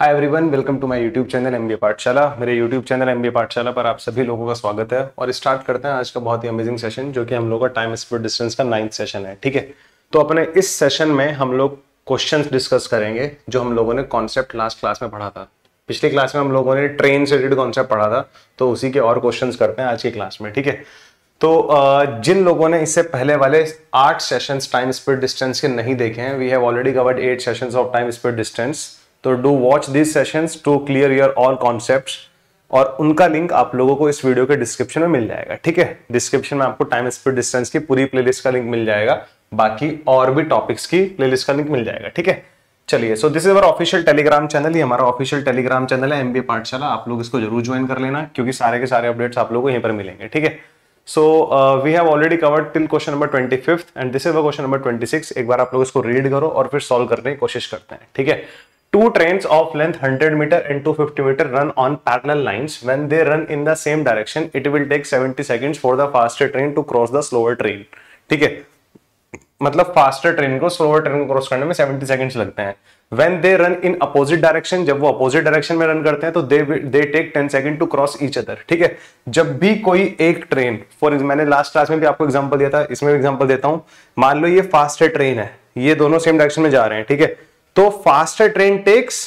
Hi everyone welcome to my YouTube channel M Pathshala मेरे YouTube channel M पाठशाला पर आप सभी लोगों का स्वागत है और स्टार्ट करते हैं आज का बहुत ही अमेजिंग सेशन जो कि हम लोग का टाइम स्पीड डिस्टेंस का नाइन्थ सेशन है ठीक है तो अपने इस सेशन में हम लोग क्वेश्चन डिस्कस करेंगे जो हम लोगों ने कॉन्सेप्ट लास्ट क्लास में पढ़ा था पिछले क्लास में हम लोगों ने ट्रेन से रिलेटेड कॉन्सेप्ट पढ़ा था तो उसी के और क्वेश्चन करते हैं आज की क्लास में ठीक है तो जिन लोगों ने इससे पहले वाले आठ सेशन टाइम स्पीड डिस्टेंस के नहीं देखे हैं we have already covered eight session of time speed distance तो do watch this sessions to clear your all concept और उनका लिंक आप लोगों को इस वीडियो के डिस्क्रिप्शन में मिल जाएगा ठीक है डिस्क्रिप्शन में आपको टाइम स्पीड डिस्टेंस की पूरी प्लेलिस्ट का लिंक मिल जाएगा बाकी और भी टॉपिक्स की प्लेलिस्ट का लिंक मिल जाएगा ठीक है चलिए so this is our official Telegram channel ये हमारा ऑफिशियल टेलीग्राम चैनल है एमबी पाठशाला आप लोग इसको जरूर ज्वाइन कर लेना क्योंकि सारे के सारे अपडेट्स आप लोगों को यहीं पर मिलेंगे ठीक है so we have already covered till question number twenty fifth and this is question number twenty six एक बार आप लोग इसको रीड करो और फिर सॉल्व करने की कोशिश करते हैं ठीक है Two trains of length 100 meter and 250 meter run on parallel lines. When they run in the same direction, it will take 70 seconds for the faster train to cross the slower train. ठीक है मतलब faster train को slower train को cross करने में 70 seconds लगते हैं when they run in opposite direction जब वो अपोजिट डायरेक्शन में रन करते हैं तो they they take 10 second to cross each other ठीक है जब भी कोई एक ट्रेन फॉर मैंने लास्ट क्लास में भी आपको एग्जांपल दिया था इसमें भी एग्जांपल देता हूं मान लो ये फास्टर ट्रेन है ये दोनों सेम डायरेक्शन में जा रहे हैं ठीक है थीके? तो फास्टर ट्रेन टेक्स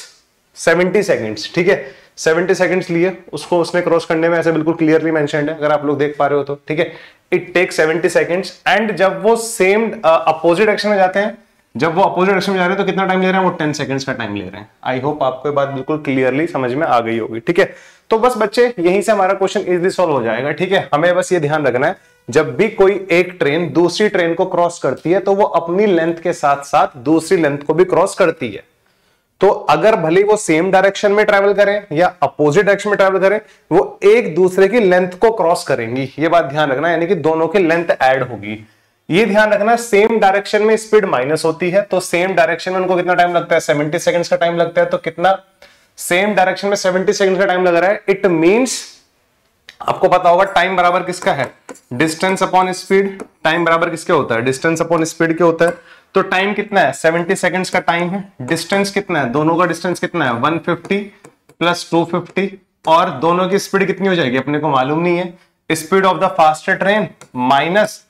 70 सेकंड्स ठीक है 70 सेकंड्स लिए उसको उसने क्रॉस करने में ऐसे बिल्कुल क्लियरली मैं है अगर आप लोग देख पा रहे हो तो ठीक है इट टेक्स 70 सेकेंड्स एंड जब वो सेम अपोजिट एक्शन में जाते हैं जब वो अपोजिट एक्शन में जा रहे हैं तो कितना टाइम ले रहे हैं वो 10 सेकंड का टाइम ले रहे हैं आई होप आपको बात बिल्कुल क्लियरली समझ में आ गई होगी ठीक है तो बस बच्चे यहीं से हमारा क्वेश्चन इजली सॉल्व हो जाएगा ठीक है हमें बस ये ध्यान रखना है जब भी कोई एक ट्रेन दूसरी ट्रेन को क्रॉस करती है तो वो अपनी लेंथ के साथ साथ दूसरी लेंथ को भी क्रॉस करती है तो अगर भले वो सेम डायरेक्शन में ट्रेवल करें या अपोजिट डायरेक्शन में ट्रेवल करें वो एक दूसरे की लेंथ को क्रॉस करेंगी ये बात ध्यान रखना यानी कि दोनों की लेंथ एड होगी ये ध्यान रखना सेम डायरेक्शन में स्पीड माइनस होती है तो सेम डायरेक्शन में उनको कितना टाइम लगता है सेवेंटी सेकेंड्स का टाइम लगता है तो कितना सेम डायरेक्शन में सेवेंटी सेकेंड का टाइम लग रहा है इट मीन्स आपको पता होगा टाइम बराबर किसका है डिस्टेंस अपॉन स्पीड टाइम बराबर किसके होता है डिस्टेंस अपॉन स्पीड के होता है तो टाइम कितना है 70 सेकंड्स का टाइम है डिस्टेंस कितना है दोनों का डिस्टेंस कितना है 150 फिफ्टी प्लस टू और दोनों की स्पीड कितनी हो जाएगी अपने को मालूम नहीं है speed of the faster train minus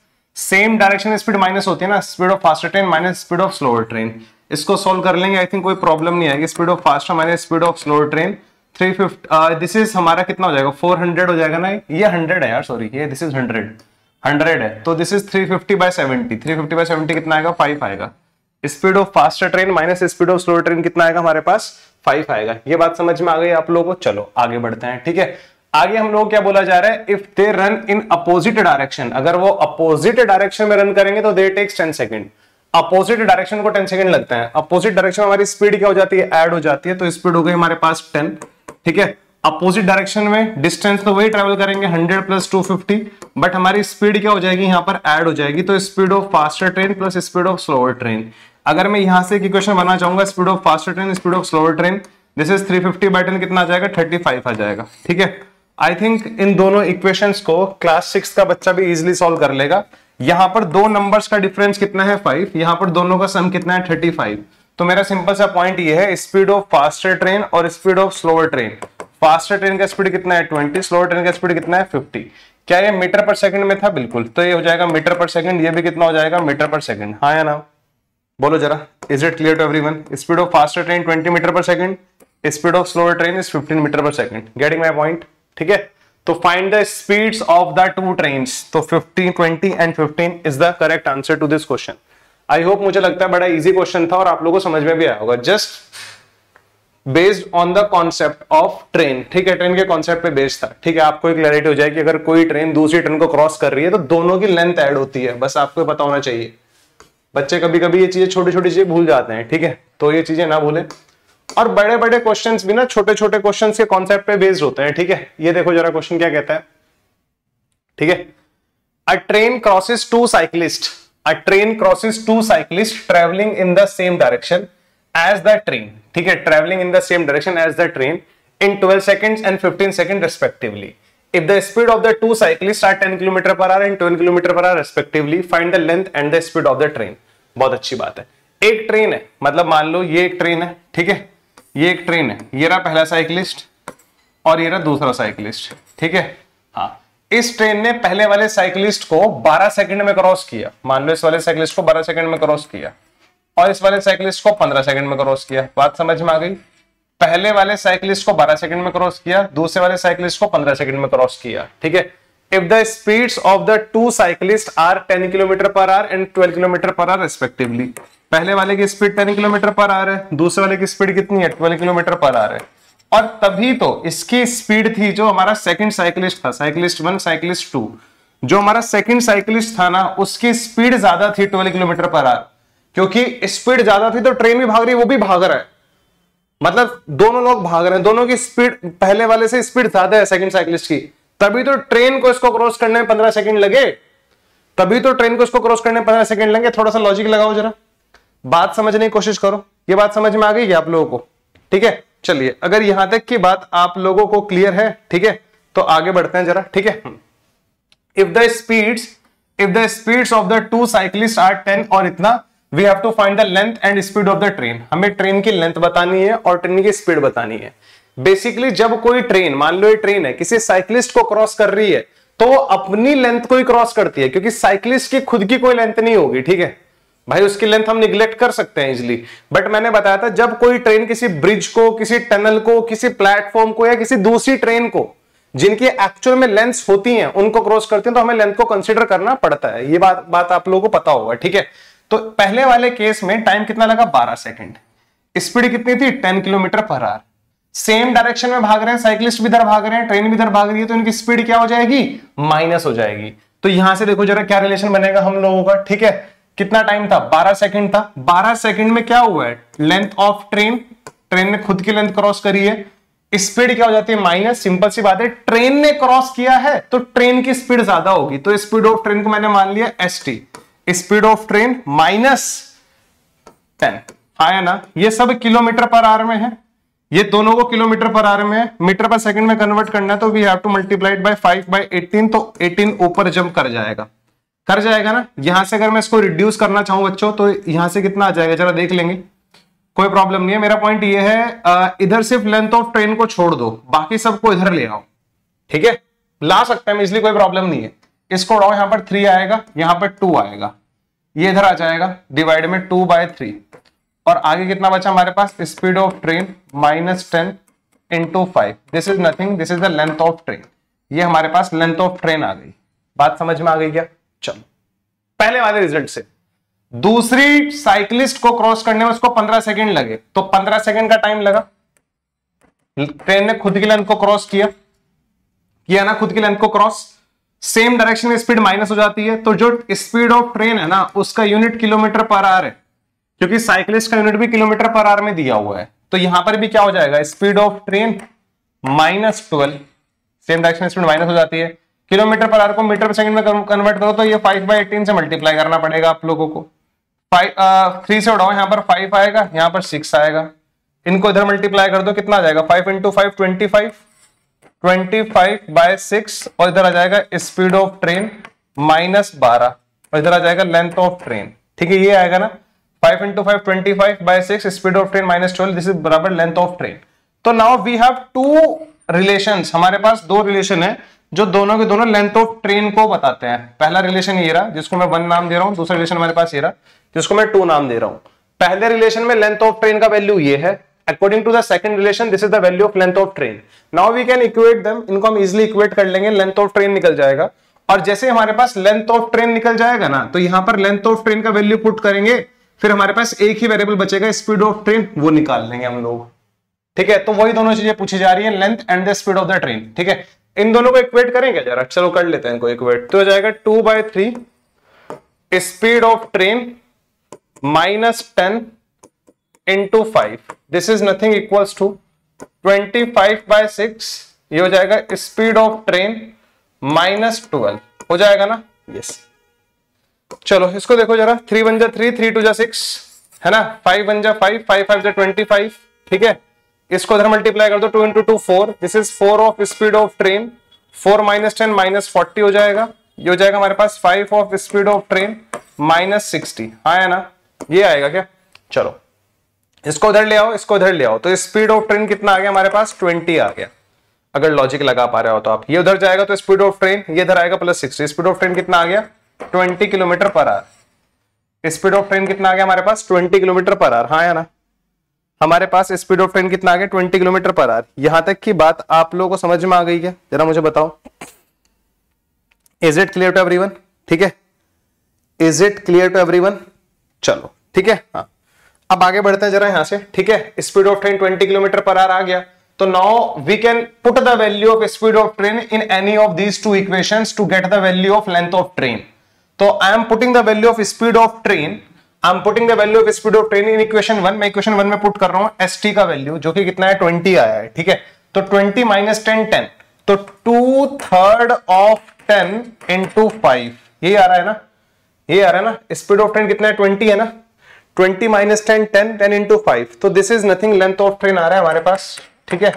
same direction speed minus होती है ना speed of faster train minus speed of slower train इसको सोल्व कर लेंगे आई थिंक कोई प्रॉब्लम नहीं आएगी speed of faster minus speed of slower train three fifty this is हमारा कितना हो जाएगा फोर हंड्रेड हो जाएगा ना ये हंड्रेड है यार सॉरी ये दिस इज हंड्रेड हंड्रेड है तो this is three fifty by seventy three fifty by seventy कितना आएगा फाइव आएगा speed of faster train minus speed of slow train कितना आएगा हमारे पास फाइव आएगा ये बात समझ में आ गई आप लोगों को चलो आगे बढ़ते हैं ठीक है आगे हम लोग क्या बोला जा रहा है if they run in opposite direction अगर वो अपोजिट डायरेक्शन में रन करेंगे तो they takes ten second opposite direction को टेन सेकंड लगता है अपोजिट डायरेक्शन हमारी स्पीड क्या हो जाती है एड हो जाती है तो स्पीड हो गई हमारे पास टेन ठीक है अपोजिट डायरेक्शन में डिस्टेंस तो वही ट्रेवल करेंगे 100 प्लस 250 बट हमारी स्पीड क्या हो जाएगी यहां पर ऐड हो जाएगी तो speed of faster train plus speed of slower train अगर मैं यहां से एक इक्वेशन बनाना चाहूंगा speed of faster train speed of slower train this is 350 fifty by ten कितना आ जाएगा 35 आ जाएगा ठीक है आई थिंक इन दोनों इक्वेशन को क्लास सिक्स का बच्चा भी इजिली सॉल्व कर लेगा यहां पर दो नंबर्स का डिफरेंस कितना है फाइव यहां पर दोनों का सम कितना है थर्टी फाइव तो मेरा सिंपल सा पॉइंट ये है स्पीड ऑफ फास्टर ट्रेन और speed of slower train faster train का स्पीड कितना है ट्वेंटी स्लोअर ट्रेन का स्पीड कितना है फिफ्टी क्या ये मीटर पर सेकंड में था बिल्कुल तो ये हो जाएगा मीटर पर सेकंड ये भी कितना हो जाएगा मीटर पर सेकंड हाँ या ना बोलो जरा is it clear to everyone speed of faster train 20 metre per second speed of slower train is 15 metre per second getting my point ठीक है तो find the speeds of the two train तो 15 20 and 15 is the correct answer to this question I hope मुझे लगता है बड़ा easy question था और आप लोगों को समझ में भी आया होगा just based on the concept of train ठीक है ट्रेन के कॉन्सेप्ट पे बेस्ड था ठीक है आपको एक क्लैरिटी हो जाए कि अगर कोई ट्रेन दूसरी ट्रेन को क्रॉस कर रही है तो दोनों की लेंथ एड होती है बस आपको पता होना चाहिए बच्चे कभी कभी ये चीजें छोटी छोटी चीजें भूल जाते हैं ठीक है तो ये चीजें ना भूले और बड़े बड़े क्वेश्चन भी ना छोटे छोटे क्वेश्चन के कॉन्सेप्ट पे बेस्ड होते हैं ठीक है ये देखो जरा क्वेश्चन क्या कहता है ठीक है a train crosses two cyclist a train crosses two cyclist travelling in the same direction as the train ठीक है travelling in the same direction as the train in 12 seconds and 15 second respectively if the speed of the two cyclist are 10 kilometre per hour and 12 kilometre per hour respectively find the length and the speed of the train बहुत अच्छी बात है एक train है मतलब मान लो ये एक ट्रेन है ठीक है ये एक ट्रेन है ये रहा पहला साइकिलिस्ट और ये रहा दूसरा साइकिलिस्ट ठीक है हाँ इस ट्रेन ने पहले वाले साइकिलिस्ट को 12 सेकंड में क्रॉस किया मान लो इस वाले साइकिलिस्ट को 12 सेकंड में क्रॉस किया और इस वाले साइकिलिस्ट को 15 सेकंड में क्रॉस किया बात समझ में आ गई पहले वाले साइकिलिस्ट को 12 सेकंड में क्रॉस किया दूसरे वाले साइकिलिस्ट को 15 सेकंड में क्रॉस किया ठीक है if the speed of the two cyclist are ten kilometre per hour and twelve kilometre per hour respectively पहले वाले की speed ten kilometre per hour है दूसरे वाले की स्पीड कितनी है ट्वेल्व किलोमीटर पर आर है और तभी तो इसकी स्पीड थी जो हमारा सेकंड साइकिलिस्ट था साइकिलिस्ट वन साइकिलिस्ट टू जो हमारा सेकंड साइकिलिस्ट था ना उसकी स्पीड ज्यादा थी ट्वेल्व किलोमीटर पर आर क्योंकि स्पीड ज्यादा थी तो ट्रेन भी भाग रही वो भी भाग रहा है मतलब दोनों लोग भाग रहे हैं दोनों की स्पीड पहले वाले से स्पीड ज्यादा है सेकंड साइकिलिस्ट की तभी तो ट्रेन को इसको क्रॉस करने में पंद्रह सेकंड लगे तभी तो ट्रेन को इसको क्रॉस करने में पंद्रह सेकंड लगे थोड़ा सा लॉजिक लगाओ जरा बात समझने की कोशिश करो ये बात समझ में आ गई क्या आप लोगों को ठीक है चलिए अगर यहां तक की बात आप लोगों को क्लियर है ठीक है तो आगे बढ़ते हैं जरा ठीक है if the speeds if the speeds of the two cyclist are ten और इतना we have to find the length and speed of the train हमें ट्रेन की लेंथ बतानी है और ट्रेन की स्पीड बतानी है बेसिकली जब कोई ट्रेन मान लो ये ट्रेन है किसी साइक्लिस्ट को क्रॉस कर रही है तो अपनी लेंथ को ही क्रॉस करती है क्योंकि साइक्लिस्ट की खुद की कोई लेंथ नहीं होगी ठीक है भाई उसकी लेंथ हम निग्लेक्ट कर सकते हैं इजिली बट मैंने बताया था जब कोई ट्रेन किसी ब्रिज को किसी टनल को किसी प्लेटफॉर्म को या किसी दूसरी ट्रेन को जिनकी एक्चुअल में लेंथ होती हैं उनको क्रॉस करती हैं तो हमें लेंथ को कंसिडर करना पड़ता है ये बात बात आप लोगों को पता होगा ठीक है तो पहले वाले केस में टाइम कितना लगा बारह सेकेंड स्पीड कितनी थी ten kilometre per hour same direction में भाग रहे हैं साइकिलिस्ट भी इधर भाग रहे हैं ट्रेन भी इधर भाग रही है तो इनकी स्पीड क्या हो जाएगी माइनस हो जाएगी तो यहां से देखो जरा क्या रिलेशन बनेगा हम लोगों का ठीक है कितना टाइम था 12 सेकंड था 12 सेकंड में क्या हुआ है लेंथ ऑफ ट्रेन ट्रेन ने खुद की लेंथ क्रॉस करी है स्पीड क्या हो जाती है माइनस सिंपल सी बात है ट्रेन ने क्रॉस किया है तो ट्रेन की स्पीड ज्यादा होगी तो स्पीड ऑफ ट्रेन को मैंने मान लिया as speed of train minus ten आया ना ये सब किलोमीटर पर आर में है ये दोनों को किलोमीटर पर आर में है मीटर पर सेकंड में कन्वर्ट करना है तो we have to multiplied by five by eighteen तो एटीन ऊपर जंप कर जाएगा कर जाएगा ना यहां से अगर मैं इसको रिड्यूस करना चाहूं बच्चों तो यहां से कितना आ जाएगा जरा देख लेंगे कोई प्रॉब्लम नहीं है मेरा पॉइंट ये है इधर सिर्फ लेंथ ऑफ ट्रेन को छोड़ दो बाकी सबको इधर ले आओ ठीक है ला सकते हैं इसलिए कोई प्रॉब्लम नहीं है इसको उड़ाओ यहां पर थ्री आएगा यहां पर टू आएगा ये इधर आ जाएगा डिवाइड में टू बाय थ्री और आगे कितना बचा हमारे पास speed of train minus ten into five this is nothing this is the length of train ये हमारे पास लेंथ ऑफ ट्रेन आ गई बात समझ में आ गई क्या चलो पहले वाले रिजल्ट से दूसरी साइकिलिस्ट को क्रॉस करने में उसको पंद्रह सेकंड लगे तो पंद्रह सेकेंड का टाइम लगा ट्रेन ने खुद की लेंथ को क्रॉस किया किया ना खुद की लेंथ को क्रॉस सेम डायरेक्शन में स्पीड माइनस हो जाती है तो जो स्पीड ऑफ ट्रेन है ना उसका यूनिट किलोमीटर पर आर है क्योंकि साइकिलिस्ट का यूनिट भी किलोमीटर पर आर में दिया हुआ है तो यहां पर भी क्या हो जाएगा speed of train minus twelve same direction speed minus हो जाती है किलोमीटर पर आर को मीटर पर सेकंड में कन्वर्ट करो तो ये फाइव बाई एटीन से मल्टीप्लाई करना पड़ेगा आप लोगों को फाइव थ्री से उड़ाओ यहाँ पर फाइव आएगा यहाँ पर सिक्स आएगा इनको इधर मल्टीप्लाई कर दो कितना आ जाएगा five into five twenty five twenty five by six और इधर आ जाएगा स्पीड ऑफ ट्रेन माइनस बारह और इधर आ जाएगा लेंथ ऑफ ट्रेन ठीक है ये आएगा ना five into five twenty five by six speed of train minus twelve this is बराबर लेंथ ऑफ ट्रेन तो now we have two relation हमारे पास दो रिलेशन है जो दोनों के दोनों लेंथ ऑफ ट्रेन को बताते हैं पहला रिलेशन ये रहा जिसको मैं वन नाम दे रहा हूं दूसरा रिलेशन हमारे पास ये रहा जिसको मैं टू नाम दे रहा हूं पहले रिलेशन में लेंथ ऑफ ट्रेन का वैल्यू ये है according to the second relation this is the value of length of train now we can equate them इनको हम इजिली इक्वेट कर लेंगे लेंथ ऑफ ट्रेन निकल जाएगा और जैसे हमारे पास लेंथ ऑफ ट्रेन निकल जाएगा ना तो यहां पर लेंथ ऑफ ट्रेन का वैल्यू पुट करेंगे फिर हमारे पास एक ही वेरिएबल बचेगा स्पीड ऑफ ट्रेन वो निकाल लेंगे हम लोग ठीक है तो वही दोनों चीजें पूछी जा रही है length and the speed of the train ठीक है इन दोनों को इक्वेट करेंगे जरा चलो कर लेते हैं इनको इक्वेट तो हो जाएगा two by three speed of train minus ten into five this is nothing equals to twenty five by six ये हो जाएगा speed of train minus twelve हो जाएगा ना यस yes. चलो इसको देखो जरा थ्री वन जा थ्री थ्री टू जा सिक्स है ना फाइव वन जा फाइव फाइव फाइव जा ट्वेंटी फाइव ठीक है इसको इधर मल्टीप्लाई कर दो two into two four this is four of speed of train four minus ten minus forty हो जाएगा ये हो जाएगा हमारे पास five of speed of train minus sixty आया ना ये आएगा क्या चलो इसको उधर ले आओ इसको उधर ले आओ तो स्पीड ऑफ ट्रेन कितना आ गया हमारे पास ट्वेंटी आ गया अगर लॉजिक लगा पा रहे हो तो आप ये उधर जाएगा तो स्पीड ऑफ ट्रेन ये इधर आएगा plus sixty speed of train कितना आ गया twenty kilometre per hour speed of train कितना आ गया हमारे पास ट्वेंटी किलोमीटर पर आर हाँ या ना हमारे पास स्पीड ऑफ ट्रेन कितना आ गया ट्वेंटी किलोमीटर पर आर यहां तक की बात आप लोगों को समझ में आ गई है जरा मुझे बताओ is it clear to one ठीक है is it clear to one चलो ठीक है हाँ अब आगे बढ़ते हैं जरा यहां से ठीक है speed of train 20 kilometre per hour आ गया तो now we can put the value of speed of train in any of these two equations to get the value of length of train तो I am putting the value of speed of train I am putting the value of speed of train in equation one मैं equation one में put कर रहा हूं S T का value जो कि कितना है ट्वेंटी आया है ठीक है तो ट्वेंटी माइनस टेन टेन तो two third of ten into five यही आ रहा है ना ये आ रहा है ना स्पीड ऑफ ट्रेन कितना है ट्वेंटी है ना twenty minus ten ten ten into five तो this is nothing length of train आ रहा है हमारे पास ठीक है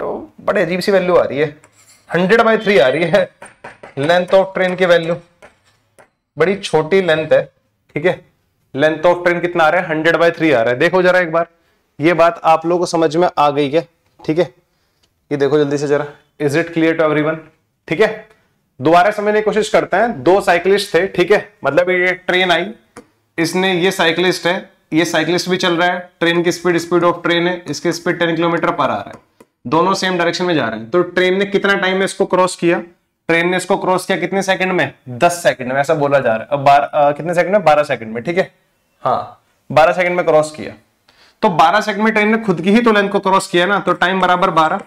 तो बड़े अजीब सी वैल्यू आ रही है हंड्रेड बाई थ्री आ रही है लेंथ ऑफ ट्रेन की वैल्यू बड़ी छोटी लेंथ है ठीक है लेंथ ऑफ ट्रेन कितना आ रहा है हंड्रेड बाई थ्री आ रहा है देखो जरा एक बार ये बात आप लोगों को समझ में आ गई क्या ठीक है ये देखो जल्दी से जरा is it clear to every ठीक है दोबारा समझने की कोशिश करते हैं दो साइकिलिस्ट थे ठीक है मतलब ये ट्रेन आई इसने ये साइकिलिस्ट है ये साइकिलिस्ट भी चल रहा है ट्रेन की स्पीड स्पीड ऑफ ट्रेन है इसकी स्पीड टेन किलोमीटर पर आ रहा है दोनों सेम डायरेक्शन में जा रहे हैं तो ट्रेन ने कितना टाइम में इसको क्रॉस किया ट्रेन ने इसको क्रॉस किया कितने सेकंड में दस सेकंड में ऐसा बोला जा रहा है अब बारह कितने सेकंड में बारह सेकंड में ठीक है हाँ बारह सेकंड में क्रॉस किया तो 12 सेकंड में ट्रेन ने खुद की ही तो लेंथ को क्रॉस किया ना तो टाइम बराबर 12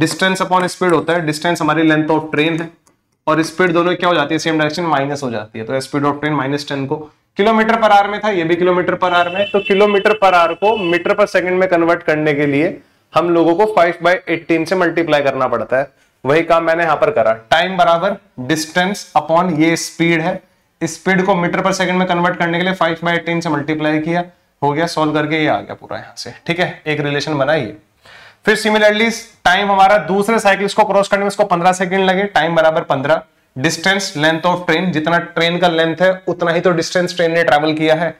डिस्टेंस अपॉन स्पीड होता है डिस्टेंस हमारी लेंथ ऑफ ट्रेन है और स्पीड दोनों क्या हो जाती है सेम डायरेक्शन माइनस हो जाती है तो speed of train minus ten को किलोमीटर पर आर में था ये भी किलोमीटर पर आर में तो किलोमीटर पर आर को मीटर पर सेकंड में कन्वर्ट करने के लिए हम लोगों को 5 बाई एटीन से मल्टीप्लाई करना पड़ता है वही काम मैंने यहां पर करा टाइम बराबर डिस्टेंस अपॉन ये स्पीड है स्पीड को मीटर पर सेकंड में कन्वर्ट करने के लिए फाइव बाई टेन से मल्टीप्लाई किया हो गया सॉल्व करके ये आ गया पूरा यहां से ठीक है एक रिलेशन बना ये फिर सिमिलरली टाइम हमारा दूसरे साइकिल्स को क्रॉस करने में इसको पंद्रह सेकंड लगे टाइम बराबर पंद्रह डिस्टेंस लेंथ ऑफ ट्रेन जितना ट्रेन का लेंथ है उतना ही तो डिस्टेंस ट्रेन ने ट्रेवल किया है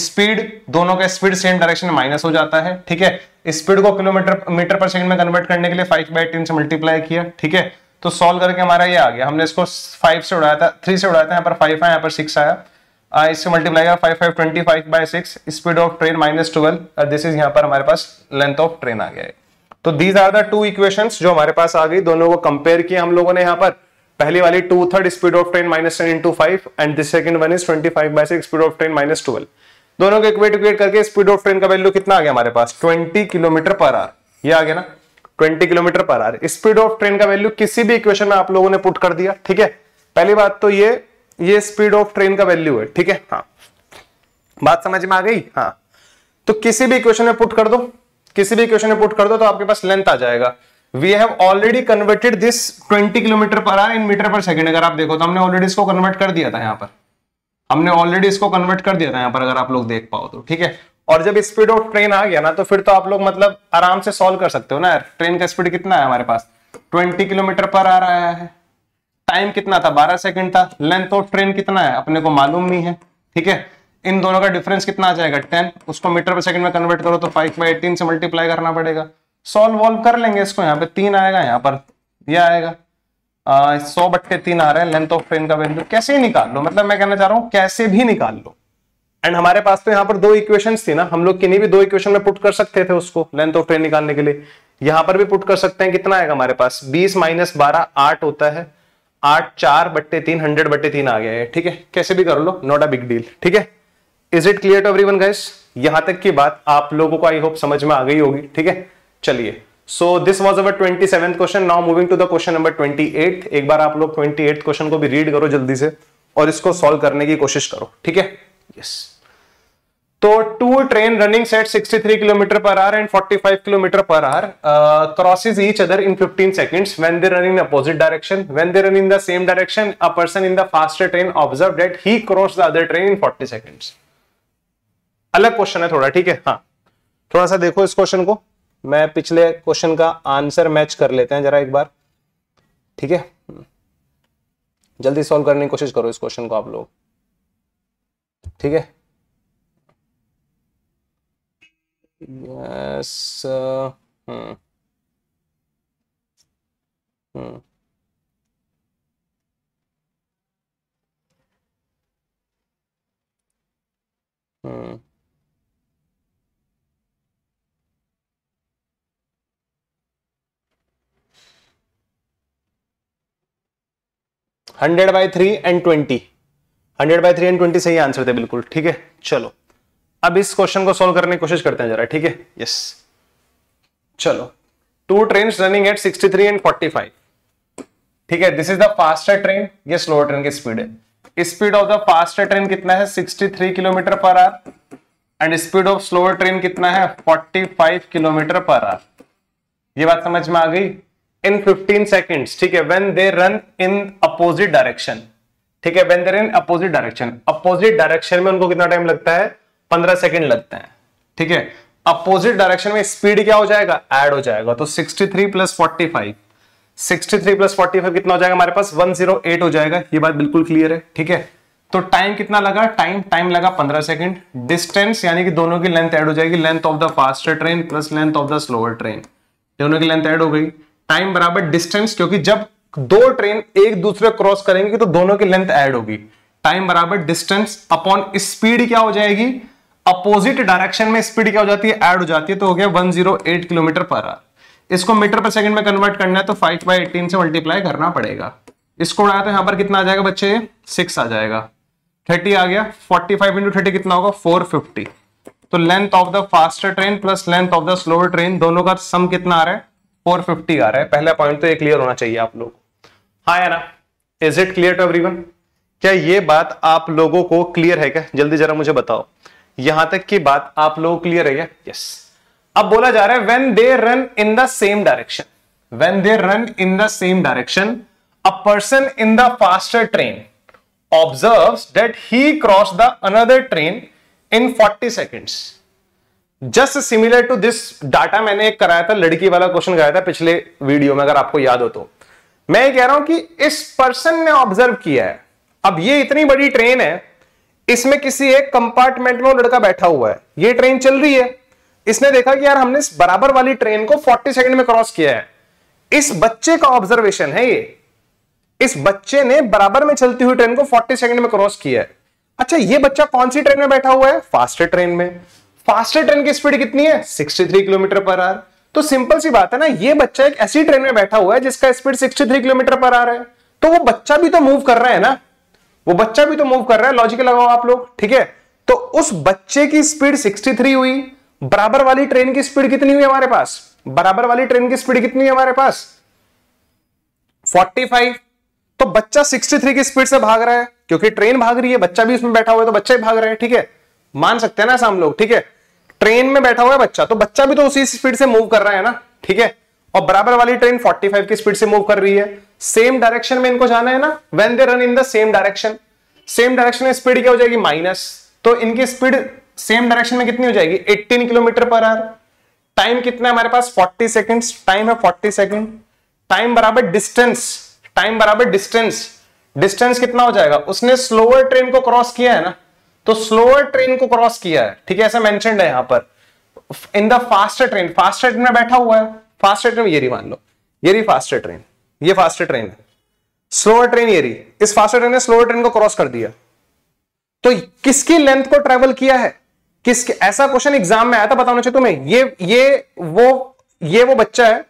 स्पीड दोनों का स्पीड सेम डायरेक्शन माइनस हो जाता है ठीक है स्पीड को किलोमीटर मीटर पर सेकंड में कन्वर्ट करने के लिए फाइव बाई टेन से मल्टीप्लाई किया ठीक है तो सोल्व करके हमारा ये आ गया हमने इसको फाइव से उड़ाया था थ्री से उड़ाया था यहाँ पर फाइव आया यहाँ पर सिक्स आया इससे multiply five five twenty five by six speed of train minus twelve और दिस इज यहाँ पर हमारे पास लेंथ ऑफ ट्रेन आ गया है तो these are the two equations जो हमारे पास आ गई दोनों को कंपेयर किया हम लोगों ने यहाँ पर पहली वाली two third speed of train minus ten into five and this second one is twenty five by six speed of train minus twelve दोनों को इक्वेट इक्वेट करके स्पीड ऑफ ट्रेन का वैल्यू कितना आ गया हमारे पास ट्वेंटी किलोमीटर पर आर ये आ गया ना 20 kilometre per hour speed of train का वैल्यू किसी भी इक्वेशन में आप लोगों ने पुट कर दिया ठीक है पहली बात तो ये ये स्पीड ऑफ ट्रेन का वैल्यू है ठीक है हाँ बात समझ में आ गई हाँ तो किसी भी इक्वेशन में पुट कर दो किसी भी इक्वेशन में पुट कर दो तो आपके पास लेंथ आ जाएगा we have already converted this 20 kilometre per hour in metre per second अगर आप देखो तो हमने ऑलरेडी इसको कन्वर्ट कर दिया था यहाँ पर हमने ऑलरेडी इसको कन्वर्ट कर दिया था यहाँ पर अगर आप लोग देख पाओ तो ठीक है और जब स्पीड ऑफ ट्रेन आ गया ना तो फिर तो आप लोग मतलब आराम से सॉल्व कर सकते हो ना ट्रेन का स्पीड कितना है हमारे पास 20 किलोमीटर पर आ रहा है टाइम कितना था 12 सेकंड था लेंथ ऑफ ट्रेन कितना है अपने को मालूम नहीं है ठीक है इन दोनों का डिफरेंस कितना आ जाएगा टेन उसको मीटर पर सेकंड में कन्वर्ट करो तो फाइव बाई एटीन से मल्टीप्लाई करना पड़ेगा सॉल्व वॉल्व कर लेंगे इसको यहाँ पे तीन आएगा यहाँ पर यह आएगा सौ बट्टे तीन आ रहे हैं लेंथ ऑफ ट्रेन का वैल्यू कैसे निकाल लो मतलब मैं कहना चाह रहा हूँ कैसे भी निकाल लो एंड हमारे पास तो यहाँ पर दो इक्वेशन थी ना हम लोग किन्हीं भी दो इक्वेशन में पुट कर सकते थे उसको लेंथ ऑफ ट्रेन निकालने के लिए यहां पर भी पुट कर सकते हैं कितना आएगा हमारे पास बीस माइनस बारह आठ होता है आठ चार बट्टे तीन हंड्रेड बट्टे तीन आ गया है ठीक है कैसे भी कर लो नॉट अ बिग डील ठीक है is it clear to everyone guys यहां तक की बात आप लोगों को आई होप समझ में आ गई होगी ठीक है चलिए so this was our twenty seven question now moving to the question number twenty eight एक बार आप लोग ट्वेंटी एट क्वेश्चन को भी रीड करो जल्दी से और इसको सॉल्व करने की कोशिश करो ठीक है यस तो two train running set 63 kilometre per hour and 45 kilometre per hour crosses each other in 15 seconds when they running in opposite direction when they run in the same direction a person in the faster train observe that he cross the other train in 40 seconds अलग question है थोड़ा ठीक है हाँ थोड़ा सा देखो इस क्वेश्चन को मैं पिछले क्वेश्चन का आंसर मैच कर लेते हैं जरा एक बार ठीक है जल्दी सॉल्व करने की कोशिश करो इस क्वेश्चन को आप लोग ठीक है yes hundred by three and twenty hundred by three and twenty सही आंसर थे बिल्कुल ठीक है चलो अब इस क्वेश्चन को सोल्व करने की कोशिश करते हैं जरा ठीक है यस चलो two train running at sixty three and forty five ठीक है this is the faster train ये स्लोअर ट्रेन की स्पीड है speed of the faster train कितना है 63 kilometre per hour and speed of slower train कितना है 45 किलोमीटर पर आर ये बात समझ में आ गई इन 15 सेकेंड्स ठीक है when they run in opposite direction ठीक है when they're in opposite direction opposite direction में उनको कितना टाइम लगता है पंद्रह सेकेंड लगते हैं ठीक है अपोजिट डायरेक्शन में स्पीड क्या हो जाएगा एड हो जाएगा तो sixty three plus forty five sixty three plus forty five कितना हो जाएगा हमारे पास 108 हो जाएगा ये बात बिल्कुल क्लियर है ठीक है तो टाइम कितना लगा टाइम टाइम लगा 15 सेकंड डिस्टेंस यानी कि दोनों की लेंथ ऐड हो जाएगी length of the faster train plus length of the slower train दोनों की लेंथ ऐड हो गई टाइम बराबर डिस्टेंस क्योंकि जब दो ट्रेन एक दूसरे क्रॉस करेंगे तो दोनों की लेंथ ऐड होगी टाइम बराबर डिस्टेंस अपॉन स्पीड क्या हो जाएगी अपोजिट डायरेक्शन में स्पीड क्या हो जाती है ऐड हो जाती है तो हो गया 108 किलोमीटर पर आर इसको मीटर पर सेकंड में कन्वर्ट करना है तो 5 बाई एटीन से मल्टीप्लाई करना पड़ेगा इसको उड़ाया तो यहां पर कितना आ जाएगा बच्चे सिक्स आ जाएगा थर्टी आ गया फोर्टी फाइव इंटू थर्टी कितना होगा फोर फिफ्टी तो length of the faster train plus length of the slower train दोनों का सम कितना आ रहा है फोर फिफ्टी आ रहा है पहला पॉइंट तो ये क्लियर होना चाहिए आप लोग आया ना is it clear to everyone क्या ये बात आप लोगों को क्लियर है क्या जल्दी जरा मुझे बताओ यहां तक की बात आप लोग क्लियर है क्या यस yes. अब बोला जा रहा है when they run in the same direction when they run in the same direction a person in the faster train observe that he cross the another train in forty seconds just similar to this data मैंने एक कराया था लड़की वाला question कराया था पिछले video में अगर आपको याद हो तो मैं ये कह रहा हूं कि इस पर्सन ने ऑब्जर्व किया है अब ये इतनी बड़ी ट्रेन है इसमें किसी एक कंपार्टमेंट में लड़का बैठा हुआ है ये ट्रेन चल रही है इसने देखा कि यार हमने इस बराबर वाली ट्रेन को 40 सेकंड में क्रॉस किया है इस बच्चे का ऑब्जर्वेशन है ये इस बच्चे ने बराबर में चलती हुई ट्रेन को 40 सेकंड में क्रॉस किया है अच्छा ये बच्चा कौन सी ट्रेन में बैठा हुआ है फास्टर ट्रेन में फास्टर ट्रेन की स्पीड कितनी है सिक्सटी किलोमीटर पर आवर तो सिंपल सी बात है ना ये बच्चा एक ऐसी ट्रेन में बैठा हुआ है जिसका स्पीड 63 किलोमीटर पर आ रहा है तो वो बच्चा भी तो मूव कर रहा है ना वो बच्चा भी तो मूव कर रहा है लॉजिक लगाओ आप लोग ठीक है तो उस बच्चे की स्पीड 63 हुई बराबर वाली ट्रेन की स्पीड कितनी हुई हमारे पास बराबर वाली ट्रेन की स्पीड कितनी है हमारे पास फाइव तो बच्चा थ्री की स्पीड से भाग रहा है क्योंकि ट्रेन भाग रही है बच्चा भी उसमें बैठा हुआ है तो बच्चा ही भाग रहा है ठीक है मान सकते हैं ना ऐसा हम लोग ठीक है ट्रेन में बैठा हुआ है बच्चा तो बच्चा भी तो उसी स्पीड से मूव कर रहा है ना ठीक है और बराबर वाली ट्रेन 45 की स्पीड से मूव कर रही है सेम डायरेक्शन में इनको जाना है ना when they run in the same direction same direction में स्पीड क्या हो जाएगी माइनस तो इनकी स्पीड सेम डायरेक्शन में कितनी हो जाएगी 18 किलोमीटर पर आवर टाइम कितना है हमारे पास 40 सेकंड्स टाइम है 40 सेकंड टाइम बराबर डिस्टेंस टाइम बराबर डिस्टेंस डिस्टेंस कितना हो जाएगा उसने स्लोअर ट्रेन को क्रॉस किया है ना तो स्लोअर ट्रेन को क्रॉस किया है ठीक है ऐसा मैंशनड है यहां पर in the faster train faster train में बैठा हुआ है फास्टर ट्रेन ये मान लो ये रही फास्टर ट्रेन ये फास्टर ट्रेन है स्लोअर ट्रेन ये इस फास्टर ट्रेन ने स्लोअर ट्रेन को क्रॉस कर दिया तो किसकी लेंथ को ट्रेवल किया है किस ऐसा क्वेश्चन एग्जाम में आया था बताना चाहिए तुम्हें ये ये वो ये वो बच्चा है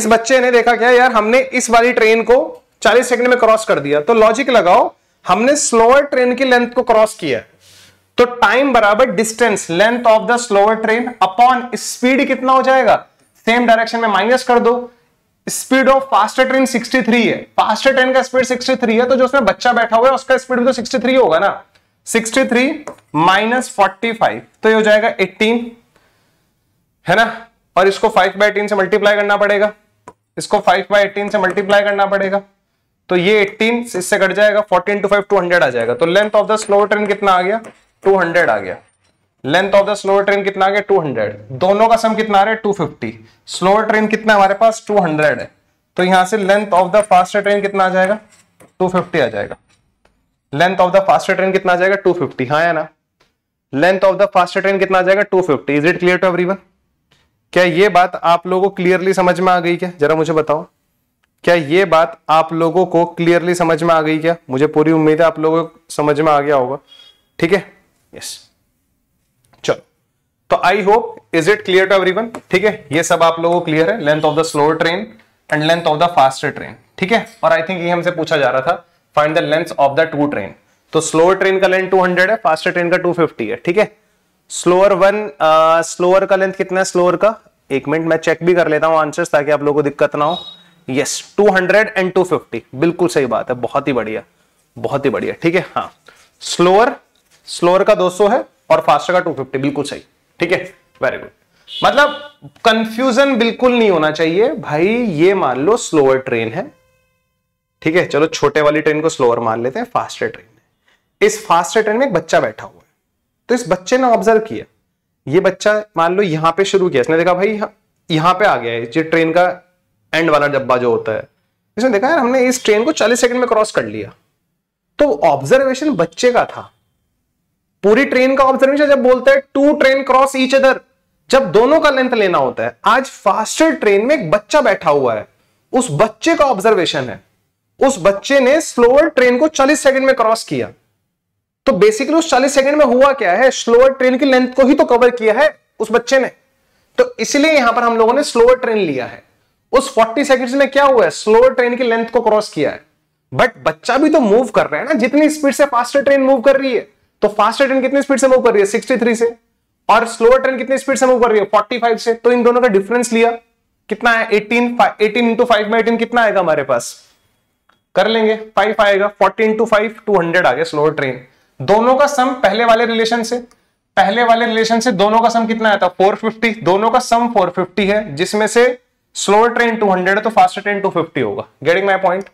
इस बच्चे ने देखा क्या यार हमने इस वाली ट्रेन को 40 सेकंड में क्रॉस कर दिया तो लॉजिक लगाओ हमने स्लोअर ट्रेन की लेंथ को क्रॉस किया तो टाइम बराबर distance length of the slower train upon speed कितना हो जाएगा सेम डायरेक्शन में माइनस कर दो स्पीड ऑफ फास्टर ट्रेन 63 है फास्टर ट्रेन का स्पीड 63 है तो जो उसमें बच्चा बैठा हुआ है उसका स्पीड भी तो 63 होगा ना 63 थ्री माइनस फोर्टी तो ये हो जाएगा 18 है ना और इसको 5 बाई एटीन से मल्टीप्लाई करना पड़ेगा इसको 5 बाई एटीन से मल्टीप्लाई करना पड़ेगा तो ये 18 इससे कट जाएगा 14 इंटू फाइव टू आ जाएगा तो length of the slow train कितना आ गया 200 आ गया length of the slow train कितना आ गया 200 दोनों का सम कितना आ रहा है 250 स्लो ट्रेन कितना हमारे पास 200 है तो यहां से length of the fast train कितना आ जाएगा 250 आ जाएगा length of the fast train कितना आ जाएगा 250 हाँ है ना length of the fast train कितना आ जाएगा 250 is it clear to everyone क्या ये बात आप लोगों को क्लियरली समझ में आ गई क्या जरा मुझे बताओ क्या ये बात आप लोगों को क्लियरली समझ में आ गई क्या मुझे पूरी उम्मीद है आप लोगों को समझ में आ गया होगा ठीक है यस चलो तो I hope is it clear to everyone ठीक है ये सब आप लोगों को क्लियर है length of the slower train and length of the faster train ठीक है और आई थिंक ये हमसे पूछा जा रहा था find the length of the two train तो स्लोअर ट्रेन का लेंथ हंड्रेड है फास्टर ट्रेन का फिफ्टी है ठीक है स्लोअर वन स्लोअर का लेंथ कितना है स्लोअर का एक मिनट मैं चेक भी कर लेता हूं आंसर्स ताकि आप लोगों को दिक्कत ना हो यस 200 एंड 250 बिल्कुल सही बात है बहुत ही बढ़िया बहुत ही बढ़िया ठीक है हाँ स्लोअर स्लोअर का 200 है और फास्टर का 250 बिल्कुल सही ठीक है वेरी गुड मतलब कंफ्यूजन बिल्कुल नहीं होना चाहिए भाई ये मान लो स्लोअर ट्रेन है ठीक है चलो छोटे वाली ट्रेन को स्लोअर मान लेते हैं फास्टर ट्रेन है इस फास्टर ट्रेन में एक बच्चा बैठा हुआ है तो इस बच्चे ने ऑब्जर्व किया ये बच्चा मान लो यहां पे शुरू किया इसने देखा भाई यहां पे आ गया है ये ट्रेन का एंड वाला डब्बा जो होता है इसमें देखा यार हमने इस ट्रेन को 40 सेकंड में क्रॉस कर लिया तो ऑब्जर्वेशन बच्चे का था पूरी ट्रेन का ऑब्जर्वेशन जब बोलते हैं two train cross each other जब दोनों का लेंथ लेना होता है आज फास्टर ट्रेन में एक बच्चा बैठा हुआ है उस बच्चे का ऑब्जर्वेशन है उस बच्चे ने स्लोअर ट्रेन को 40 सेकंड में क्रॉस किया तो बेसिकली उस 40 सेकंड में हुआ क्या है स्लोअर ट्रेन की लेंथ को ही तो कवर किया है उस बच्चे ने तो इसलिए यहां पर हम लोगों ने स्लोअर ट्रेन लिया है उस 40 सेकंड्स में क्या हुआ है स्लो ट्रेन की लेंथ को क्रॉस किया है बट बच्चा भी तो मूव कर रहा है ना जितनी स्पीड से फास्टर ट्रेन मूव कर रही है तो फास्टर ट्रेन कितनी स्पीड से मूव कर रही है सिक्सटी से और स्लोअर ट्रेन कितनी स्पीड से मूव कर रही है फोर्टी से तो इन दोनों का डिफरेंस लिया कितना है एटीन एटीन इंटू फाइव में एटीन कितना आएगा हमारे पास कर लेंगे फाइव आएगा fourteen two five two hundred आ गया स्लोअर ट्रेन दोनों का सम पहले वाले रिलेशन से पहले वाले रिलेशन से दोनों का सम कितना आया था 450 दोनों का सम 450 है जिसमें से स्लोअर ट्रेन 200 है तो फास्टर ट्रेन 250 होगा गेटिंग माई पॉइंट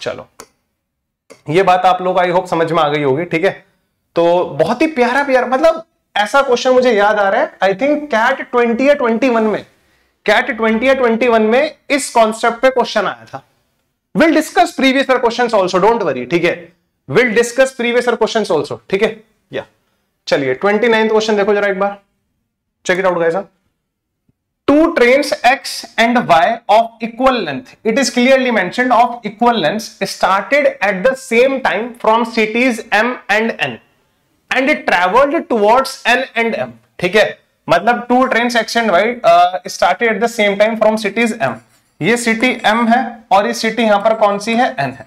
चलो ये बात आप लोग आई होप समझ में आ गई होगी ठीक है तो बहुत ही प्यारा प्यारा मतलब ऐसा क्वेश्चन मुझे याद आ रहा है आई थिंक कैट ट्वेंटी या ट्वेंटी वन में कैट ट्वेंटी या ट्वेंटी वन में इस कॉन्सेप्ट पे क्वेश्चन आया था will discuss previous question also don't worry ठीक है will discuss previous question also ठीक है या चलिए ट्वेंटी क्वेश्चन देखो जरा एक बार check it out guys two train X and Y of equal length it is clearly मैं equal length started at the same time from cities M and N and it travelled towards N and M ठीक है मतलब two train X and Y started at the same time from cities M ये city M है और ये city यहां पर कौन सी है एन है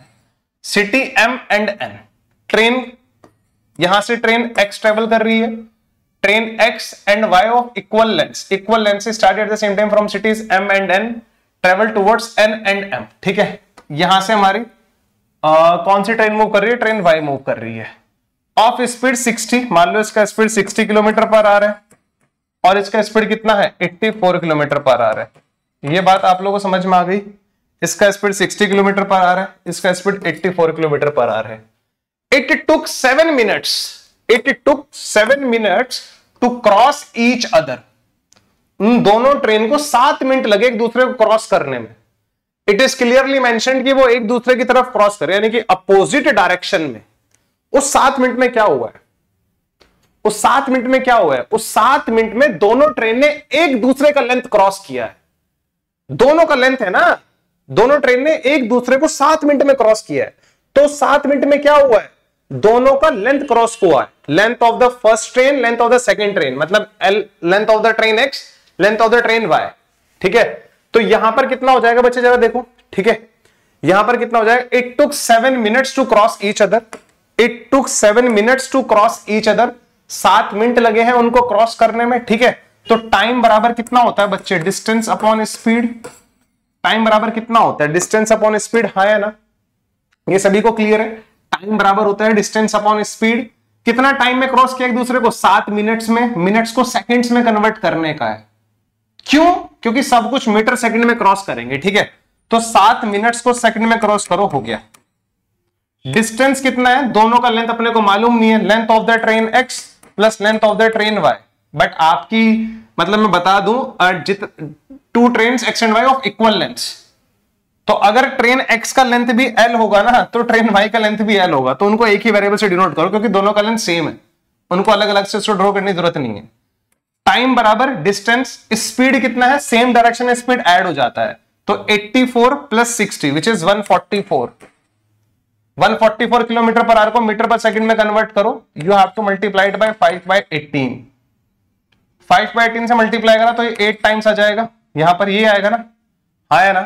city M and N train यहां से ट्रेन एक्स ट्रेवल कर रही है train X and Y of equal lengths. Equal lengths started at the same time from cities M and N, travel towards N and M. theek hai yahan se hamari कौन सी train move कर रही है train Y move कर रही है of speed 60 मान लो इसका speed 60 kilometre पर आ रहा है और इसका स्पीड कितना है 84 किलोमीटर पर आ रहा है ये बात आप लोगों को समझ में आ गई इसका स्पीड 60 किलोमीटर पर आ रहा है इसका स्पीड 84 किलोमीटर पर आ रहा है it took seven minutes it took seven minutes to cross each other उन दोनों ट्रेन को सात मिनट लगे एक दूसरे को क्रॉस करने में इट इज क्लियरली मैं वो एक दूसरे की तरफ क्रॉस करे यानी कि अपोजिट डायरेक्शन में उस सात मिनट में क्या हुआ है उस सात मिनट में क्या हुआ है उस सात मिनट में दोनों ट्रेन ने एक दूसरे का लेंथ क्रॉस किया है दोनों का लेंथ है ना दोनों ट्रेन ने एक दूसरे को सात मिनट में क्रॉस किया है तो सात मिनट में क्या हुआ है दोनों का लेंथ क्रॉस हुआ है length of the first train length of the second train मतलब L length of the train X length of the train Y ठीक है तो यहां पर कितना हो जाएगा बच्चे जरा देखो ठीक है यहां पर कितना हो जाएगा it took seven minutes to cross each other it took seven minutes to cross each other सात मिनट लगे हैं उनको क्रॉस करने में ठीक है तो टाइम बराबर कितना होता है बच्चे डिस्टेंस अपॉन स्पीड टाइम बराबर कितना होता है डिस्टेंस अपॉन स्पीड हाँ है ना ये सभी को क्लियर है टाइम बराबर होता है डिस्टेंस अपॉन स्पीड कितना टाइम में क्रॉस किया एक दूसरे को सात मिनट्स में मिनट्स को सेकंड्स में कन्वर्ट करने का है क्यों क्योंकि सब कुछ मीटर सेकंड में क्रॉस करेंगे ठीक है तो सात मिनट्स को सेकंड में क्रॉस करो हो गया डिस्टेंस कितना है दोनों का लेंथ अपने को मालूम नहीं है length of the train X plus length of the train Y but आपकी मतलब मैं बता दू जित two train X and Y of equal length तो अगर ट्रेन एक्स का लेंथ भी एल होगा ना तो ट्रेन वाई का लेंथ भी एल होगा तो उनको एक ही वेरिएबल से डिनोट करो क्योंकि दोनों का लेंथ सेम है उनको अलग अलग से उसको ड्रॉ करने की जरूरत नहीं है टाइम बराबर डिस्टेंस स्पीड कितना है सेम डायरेक्शन में स्पीड एड हो जाता है तो eighty four plus sixty which is 144 144 kilometre per hour को मीटर पर सेकंड में कन्वर्ट करो you have to multiplied by 5 by 18 5 by 18 से मल्टीप्लाई करा तो ये 8 टाइम्स आ जाएगा यहां पर ये आएगा ना आया ना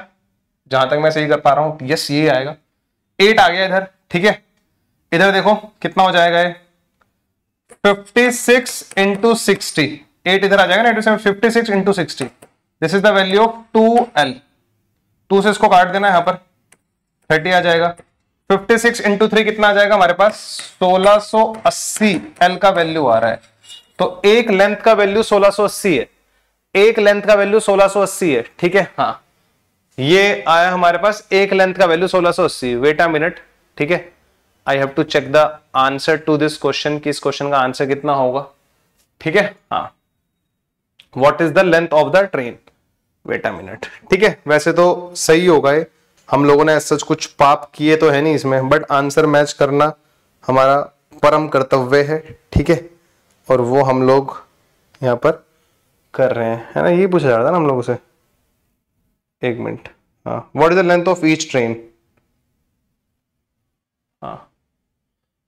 जहां तक मैं सही कर पा रहा हूं यस ये आएगा एट आ गया इधर ठीक है इधर देखो कितना हो जाएगा ये fifty six into sixty eight इधर आ जाएगा ना into fifty six into sixty this is the value of two L two से इसको काट देना यहां पर थर्टी आ जाएगा फिफ्टी सिक्स इंटू थ्री कितना आ जाएगा हमारे पास सोलह सो अस्सी एल का वैल्यू आ रहा है तो एक लेंथ का वैल्यू सोलह सो अस्सी है एक लेंथ का वैल्यू सोलह सो अस्सी है ठीक है हाँ ये आया हमारे पास एक लेंथ का वैल्यू सोलह अस्सी वेट आ मिनट ठीक है I have to check the answer to this question कि इस क्वेश्चन का आंसर कितना होगा ठीक है हाँ what is the length of the train wait a minute ठीक है वैसे तो सही होगा ये हम लोगों ने सच कुछ पाप किए तो है नहीं इसमें बट आंसर मैच करना हमारा परम कर्तव्य है ठीक है और वो हम लोग यहाँ पर कर रहे हैं है ना ये पूछा जा रहा था ना हम लोगों से एक मिनट हाँ what is the length of each train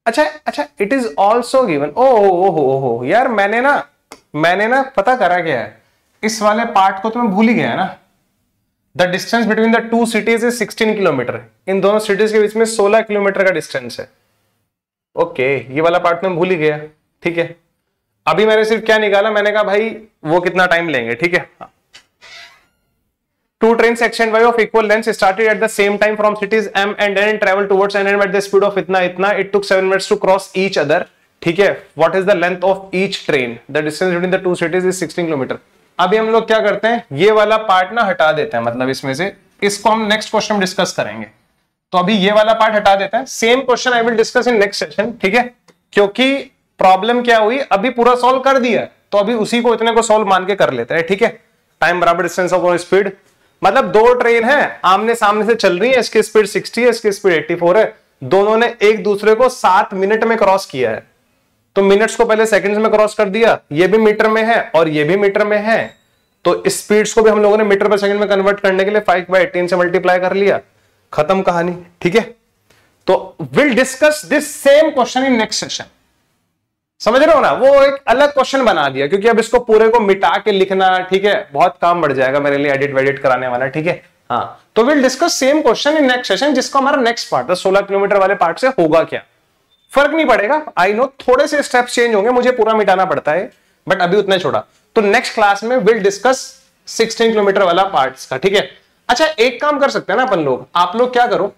अच्छा अच्छा इट इज ऑल्सो गिवन ओ हो हो यार मैंने ना मैंने ना पता करा क्या है इस वाले पार्ट को तो मैं भूल ही गया ना the distance between the two cities is 16 kilometre इन दोनों सिटीज के बीच में 16 किलोमीटर का डिस्टेंस है ओके okay, ये वाला पार्ट मैं भूल ही गया ठीक है अभी मैंने सिर्फ क्या निकाला मैंने कहा भाई वो कितना टाइम लेंगे ठीक है Two train section Y of equal length started at the same time from cities M and N and traveled towards N at the speed of itna itna. It took seven minutes to cross each other. ठीक है what is the length of each train the distance between the two cities is 16 kilometre अभी हम लोग क्या करते हैं ये वाला पार्ट ना हटा देते हैं मतलब इसमें से इसको हम नेक्स्ट क्वेश्चन में डिस्कस करेंगे तो अभी ये वाला पार्ट हटा देते हैं same question I will discuss in next session ठीक है क्योंकि प्रॉब्लम क्या हुई अभी पूरा सॉल्व कर दिया तो अभी उसी को इतने को सॉल्व मान के कर लेते हैं ठीक है टाइम बराबर डिस्टेंस ऑफ स्पीड मतलब दो ट्रेन है आमने सामने से चल रही है इसकी स्पीड 60 है इसकी स्पीड 84 है दोनों ने एक दूसरे को सात मिनट में क्रॉस किया है तो मिनट्स को पहले सेकंड्स में क्रॉस कर दिया ये भी मीटर में है और ये भी मीटर में है तो स्पीड्स को भी हम लोगों ने मीटर पर सेकंड में कन्वर्ट करने के लिए फाइव बाई एटीन से मल्टीप्लाई कर लिया खत्म कहानी ठीक है तो will discuss this same question in next session समझ रहे हो ना वो एक अलग क्वेश्चन बना दिया क्योंकि अब इसको पूरे को मिटा के लिखना ठीक है बहुत काम बढ़ जाएगा मेरे लिए एडिट वेडिट कराने वाला ठीक है हाँ तो will discuss same question in next session जिसको हमारा नेक्स्ट पार्ट सोलह किलोमीटर वाले पार्ट से होगा क्या फर्क नहीं पड़ेगा आई नो थोड़े से स्टेप चेंज होंगे मुझे पूरा मिटाना पड़ता है बट अभी उतना छोड़ा तो नेक्स्ट क्लास में विल डिस्कस 16 किलोमीटर वाला पार्ट्स का ठीक है अच्छा एक काम कर सकते हैं ना अपन लोग आप लोग क्या करो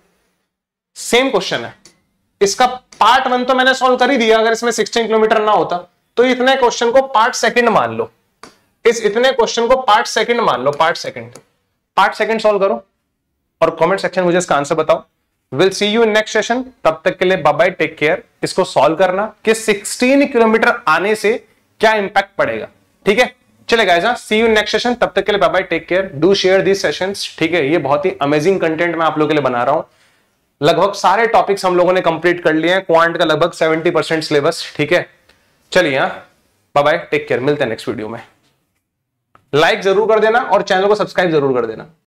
सेम क्वेश्चन है इसका पार्ट वन तो मैंने सोल्व कर ही दिया अगर इसमें सिक्सटीन किलोमीटर ना होता तो इतने क्वेश्चन को पार्ट सेकंड मान लो इस इतने क्वेश्चन को पार्ट सेकंड मान लो part second part second solve करो और कमेंट सेक्शन मुझे इसका आंसर बताओ will see you next session तब तक के लिए बाय टेक केयर इसको सॉल्व करना कि 16 किलोमीटर आने से क्या इंपैक्ट पड़ेगा ठीक है चले guys see you next session तब तक के लिए bye take care do share this sessions ठीक है ये बहुत ही अमेजिंग कंटेंट मैं आप लोगों के लिए बना रहा हूं लगभग सारे टॉपिक्स हम लोगों ने कंप्लीट कर लिए हैं क्वांट का लगभग 70 परसेंट सिलेबस ठीक है चलिए हाँ बाय बाय टेक केयर मिलते हैं नेक्स्ट वीडियो में लाइक जरूर कर देना और चैनल को सब्सक्राइब जरूर कर देना